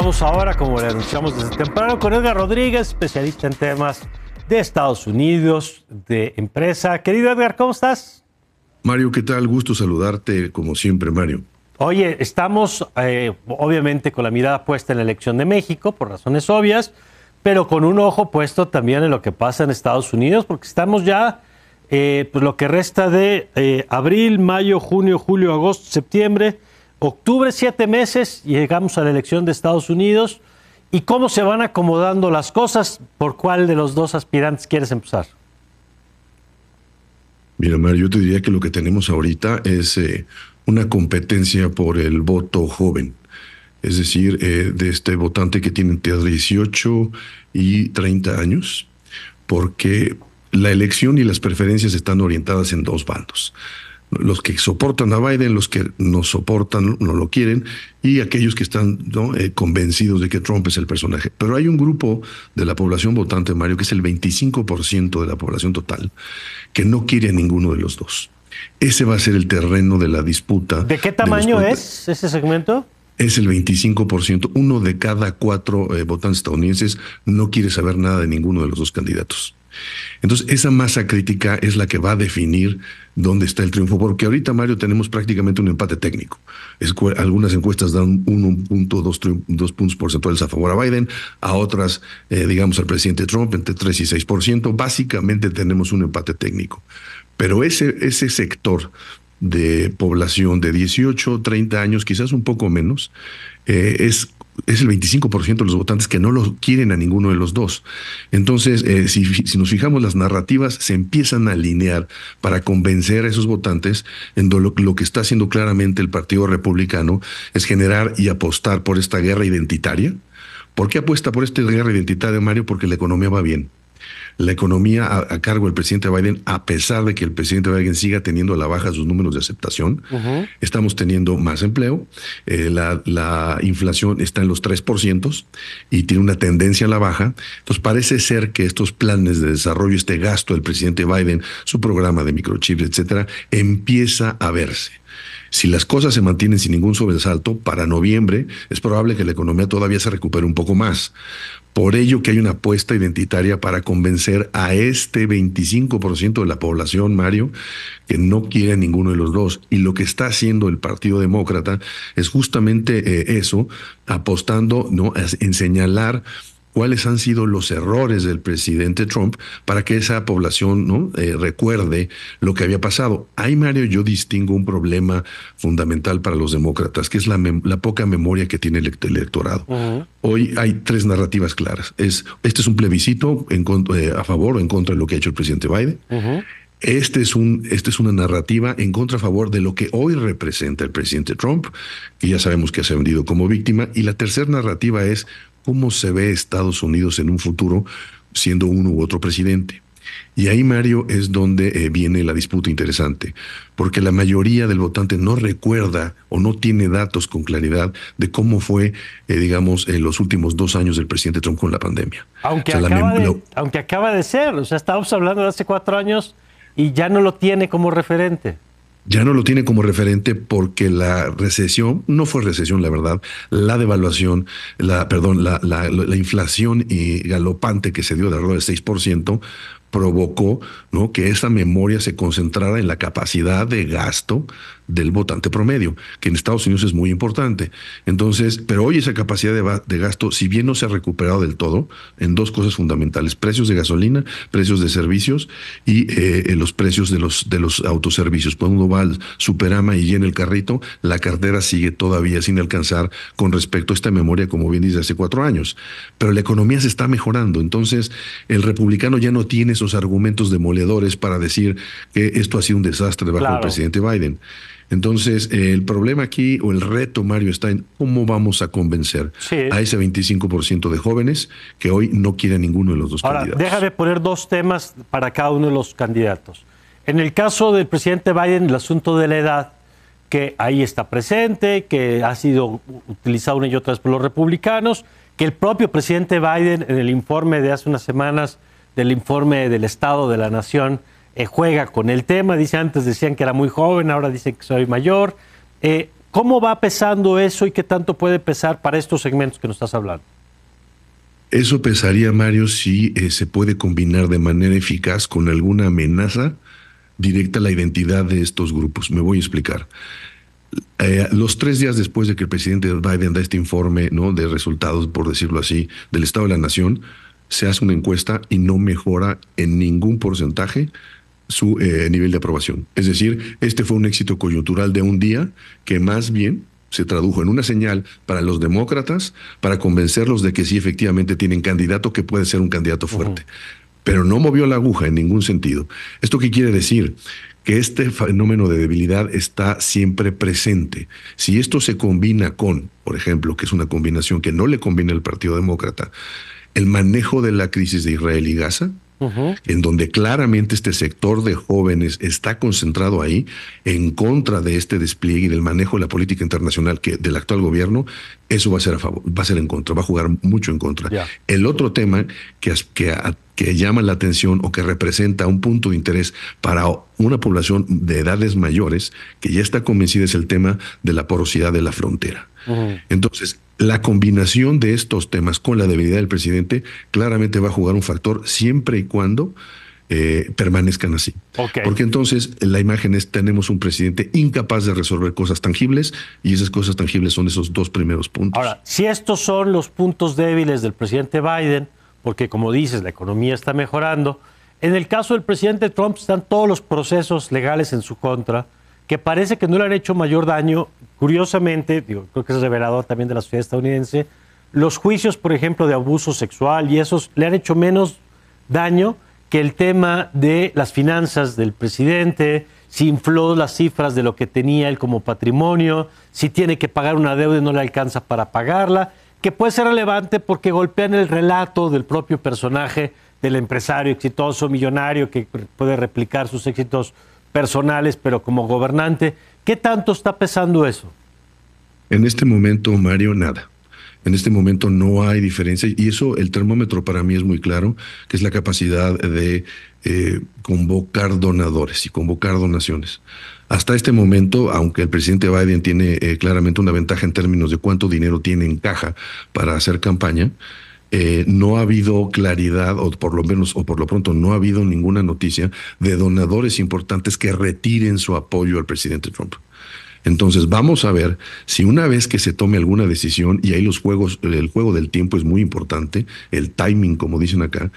Vamos ahora, como le anunciamos desde temprano, con Edgar Rodríguez, especialista en temas de Estados Unidos, de empresa. Querido Edgar, ¿cómo estás? Mario, ¿qué tal? Gusto saludarte, como siempre, Mario. Oye, estamos eh, obviamente con la mirada puesta en la elección de México, por razones obvias, pero con un ojo puesto también en lo que pasa en Estados Unidos, porque estamos ya, eh, pues lo que resta de eh, abril, mayo, junio, julio, agosto, septiembre, Octubre, siete meses, llegamos a la elección de Estados Unidos. ¿Y cómo se van acomodando las cosas? ¿Por cuál de los dos aspirantes quieres empezar? Mira, yo te diría que lo que tenemos ahorita es eh, una competencia por el voto joven. Es decir, eh, de este votante que tiene entre 18 y 30 años, porque la elección y las preferencias están orientadas en dos bandos los que soportan a Biden, los que no soportan, no lo quieren, y aquellos que están eh, convencidos de que Trump es el personaje. Pero hay un grupo de la población votante, Mario, que es el 25% de la población total, que no quiere a ninguno de los dos. Ese va a ser el terreno de la disputa. ¿De qué tamaño es ese segmento? es el 25%. Uno de cada cuatro eh, votantes estadounidenses no quiere saber nada de ninguno de los dos candidatos. Entonces, esa masa crítica es la que va a definir dónde está el triunfo, porque ahorita, Mario, tenemos prácticamente un empate técnico. algunas encuestas dan 1.2 puntos porcentuales a favor a Biden, a otras, eh, digamos, al presidente Trump, entre 3 y 6%. Básicamente tenemos un empate técnico. Pero ese, ese sector de población de 18, 30 años, quizás un poco menos, eh, es es el 25% de los votantes que no lo quieren a ninguno de los dos. Entonces, eh, si, nos fijamos, las narrativas se empiezan a alinear para convencer a esos votantes en lo, lo, que está haciendo claramente el Partido Republicano es generar y apostar por esta guerra identitaria. ¿Por qué apuesta por esta guerra identitaria, Mario? Porque la economía va bien la economía a, cargo del presidente Biden, a pesar de que el presidente Biden siga teniendo a la baja sus números de aceptación. Estamos teniendo más empleo, eh, la, inflación está en los 3% y tiene una tendencia a la baja. Entonces parece ser que estos planes de desarrollo, este gasto del presidente Biden, su programa de microchips, etcétera, empieza a verse. Si las cosas se mantienen sin ningún sobresalto, para noviembre es probable que la economía todavía se recupere un poco más. Por ello que hay una apuesta identitaria para convencer a este 25% de la población, Mario, que no quiere ninguno de los dos. Y lo que está haciendo el Partido Demócrata es justamente eh, eso, apostando ¿no? en señalar cuáles han sido los errores del presidente Trump para que esa población ¿no? Eh, recuerde lo que había pasado. Ahí, Mario, yo distingo un problema fundamental para los demócratas, que es la, poca memoria que tiene el electorado. Hoy hay tres narrativas claras. Es, este es un plebiscito en eh, a favor o en contra de lo que ha hecho el presidente Biden. Este es un, esta es una narrativa en contra a favor de lo que hoy representa el presidente Trump, que ya sabemos que se ha vendido como víctima. Y la tercera narrativa es cómo se ve Estados Unidos en un futuro siendo uno u otro presidente. Y ahí, Mario, es donde eh, viene la disputa interesante, porque la mayoría del votante no recuerda o no tiene datos con claridad de cómo fue, eh, digamos, en los últimos dos años del presidente Trump con la pandemia. Aunque, acaba de, aunque acaba de ser, o sea, estábamos hablando de hace cuatro años y ya no lo tiene como referente ya no lo tiene como referente porque la recesión, no fue recesión, la verdad, la devaluación, la, perdón, la, la, inflación y eh, galopante que se dio de alrededor del 6%, provocó que esa memoria se concentrara en la capacidad de gasto del votante promedio, que en Estados Unidos es muy importante. Entonces, pero hoy esa capacidad de, gasto, si bien no se ha recuperado del todo, en dos cosas fundamentales, precios de gasolina, precios de servicios y eh, los precios de los, de los autoservicios. Cuando pues, uno va al superama y llena el carrito, la cartera sigue todavía sin alcanzar con respecto a esta memoria, como bien dice, hace cuatro años. Pero la economía se está mejorando, entonces el republicano ya no tiene esos argumentos demoledores para decir que esto ha sido un desastre bajo el presidente Biden. Entonces, eh, el problema aquí o el reto, Mario, está en cómo vamos a convencer a ese 25% de jóvenes que hoy no quiere ninguno de los dos Ahora, candidatos. Déjame poner dos temas para cada uno de los candidatos. En el caso del presidente Biden, el asunto de la edad, que ahí está presente, que ha sido utilizado una y otra vez por los republicanos, que el propio presidente Biden en el informe de hace unas semanas del informe del Estado de la Nación eh, juega con el tema. Dice, antes decían que era muy joven, ahora dice que soy mayor. Eh, ¿Cómo va pesando eso y qué tanto puede pesar para estos segmentos que nos estás hablando? Eso pesaría, Mario, si eh, se puede combinar de manera eficaz con alguna amenaza directa a la identidad de estos grupos. Me voy a explicar. los tres días después de que el presidente Biden da este informe ¿no? de resultados, por decirlo así, del Estado de la Nación, se hace una encuesta y no mejora en ningún porcentaje su eh, nivel de aprobación. Es decir, este fue un éxito coyuntural de un día que más bien se tradujo en una señal para los demócratas para convencerlos de que sí efectivamente tienen candidato que puede ser un candidato fuerte. Pero no movió la aguja en ningún sentido. ¿Esto qué quiere decir? que este fenómeno de debilidad está siempre presente. Si esto se combina con, por ejemplo, que es una combinación que no le conviene al Partido Demócrata, el manejo de la crisis de Israel y Gaza, en donde claramente este sector de jóvenes está concentrado ahí en contra de este despliegue y del manejo de la política internacional que del actual gobierno, eso va a ser a favor, va a ser en contra, va a jugar mucho en contra. El otro tema que, que llama la atención o que representa un punto de interés para una población de edades mayores que ya está convencida es el tema de la porosidad de la frontera. Entonces, la combinación de estos temas con la debilidad del presidente claramente va a jugar un factor siempre y cuando eh, permanezcan así. Porque entonces la imagen es, tenemos un presidente incapaz de resolver cosas tangibles y esas cosas tangibles son esos dos primeros puntos. Ahora, si estos son los puntos débiles del presidente Biden, porque como dices, la economía está mejorando, en el caso del presidente Trump están todos los procesos legales en su contra, que parece que no le han hecho mayor daño Curiosamente, creo que es revelador también de la sociedad estadounidense, los juicios, por ejemplo, de abuso sexual y esos le han hecho menos daño que el tema de las finanzas del presidente, si infló las cifras de lo que tenía él como patrimonio, si tiene que pagar una deuda y no le alcanza para pagarla, que puede ser relevante porque golpean el relato del propio personaje, del empresario exitoso, millonario, que puede replicar sus éxitos personales, pero como gobernante. ¿Qué tanto está pesando eso? En este momento, Mario, nada. En este momento no hay diferencia y eso el termómetro para mí es muy claro, que es la capacidad de eh, convocar donadores y convocar donaciones. Hasta este momento, aunque el presidente Biden tiene eh, claramente una ventaja en términos de cuánto dinero tiene en caja para hacer campaña, eh, no ha habido claridad, o por lo menos, o por lo pronto, no ha habido ninguna noticia de donadores importantes que retiren su apoyo al presidente Trump. Entonces vamos a ver si una vez que se tome alguna decisión, y ahí los juegos, el juego del tiempo es muy importante, el timing, como dicen acá,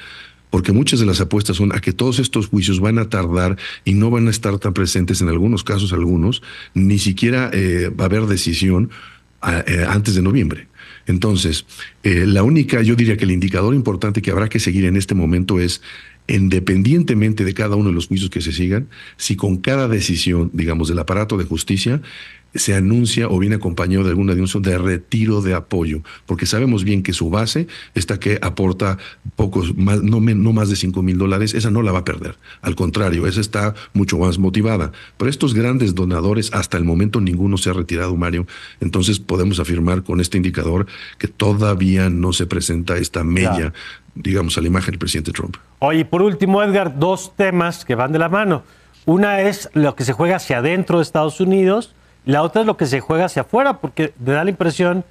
porque muchas de las apuestas son a que todos estos juicios van a tardar y no van a estar tan presentes en algunos casos, algunos, ni siquiera eh, va a haber decisión ah, eh, antes de noviembre. Entonces, eh, la única, yo diría que el indicador importante que habrá que seguir en este momento es independientemente de cada uno de los juicios que se sigan, si con cada decisión, digamos, del aparato de justicia, se anuncia o viene acompañado de alguna denuncia de retiro de apoyo, porque sabemos bien que su base, esta que aporta pocos, no, no más de 5 mil dólares, esa no la va a perder. Al contrario, esa está mucho más motivada. Pero estos grandes donadores, hasta el momento ninguno se ha retirado, Mario. Entonces podemos afirmar con este indicador que todavía no se presenta esta media digamos, a la imagen del presidente Trump. Oye, por último, Edgar, dos temas que van de la mano. Una es lo que se juega hacia adentro de Estados Unidos, la otra es lo que se juega hacia afuera, porque me da la impresión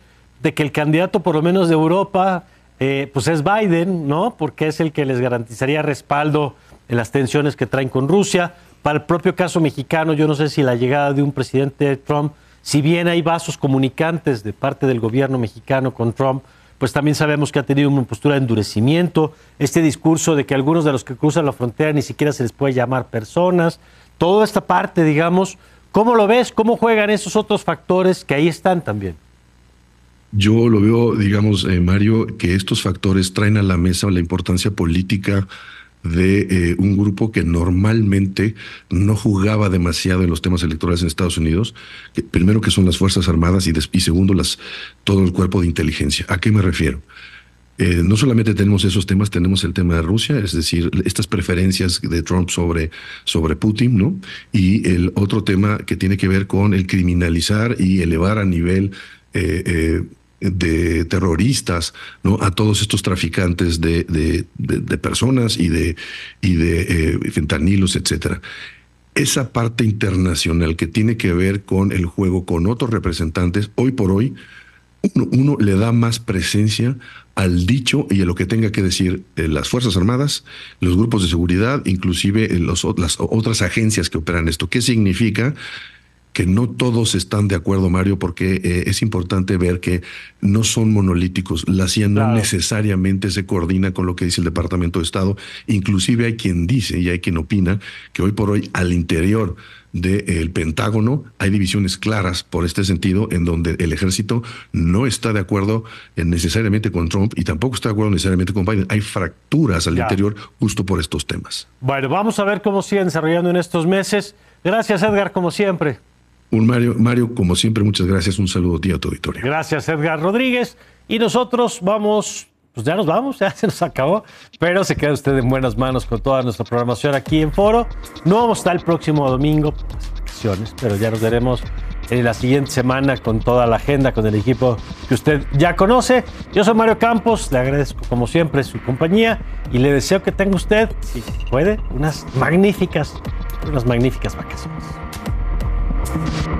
de que el candidato, por lo menos de Europa, eh, pues es Biden, ¿no? Porque es el que les garantizaría respaldo en las tensiones que traen con Rusia. Para el propio caso mexicano, yo no sé si la llegada de un presidente Trump, si bien hay vasos comunicantes de parte del gobierno mexicano con Trump, pues también sabemos que ha tenido una postura de endurecimiento, este discurso de que algunos de los que cruzan la frontera ni siquiera se les puede llamar personas, toda esta parte, digamos, ¿cómo lo ves? ¿Cómo juegan esos otros factores que ahí están también? Yo lo veo, digamos, eh, Mario, que estos factores traen a la mesa la importancia política de eh, un grupo que normalmente no jugaba demasiado en los temas electorales en Estados Unidos, que primero que son las Fuerzas Armadas y, segundo todo el cuerpo de inteligencia. ¿A qué me refiero? Eh, no solamente tenemos esos temas, tenemos el tema de Rusia, es decir, estas preferencias de Trump sobre, sobre Putin, ¿no? Y el otro tema que tiene que ver con el criminalizar y elevar a nivel eh, de terroristas, ¿no? a todos estos traficantes de, de, personas y de, y de eh, fentanilos, etc. Esa parte internacional que tiene que ver con el juego con otros representantes, hoy por hoy, uno, le da más presencia al dicho y a lo que tenga que decir eh, las Fuerzas Armadas, los grupos de seguridad, inclusive eh, las otras agencias que operan esto. ¿Qué significa? que no todos están de acuerdo, Mario, porque eh, es importante ver que no son monolíticos. La CIA no necesariamente se coordina con lo que dice el Departamento de Estado. Inclusive hay quien dice y hay quien opina que hoy por hoy al interior del Pentágono hay divisiones claras por este sentido en donde el ejército no está de acuerdo eh, necesariamente con Trump y tampoco está de acuerdo necesariamente con Biden. Hay fracturas al interior justo por estos temas. Bueno, vamos a ver cómo siguen desarrollando en estos meses. Gracias Edgar, como siempre. Mario, Mario, como siempre, muchas gracias. Un saludo a ti a tu auditorio. Gracias, Edgar Rodríguez. Y nosotros vamos, pues ya nos vamos, ya se nos acabó. Pero se queda usted en buenas manos con toda nuestra programación aquí en Foro. No vamos a estar el próximo domingo, pues, pero ya nos veremos en la siguiente semana con toda la agenda, con el equipo que usted ya conoce. Yo soy Mario Campos, le agradezco como siempre su compañía y le deseo que tenga usted, si puede, unas magníficas, unas magníficas vacaciones. Thank you.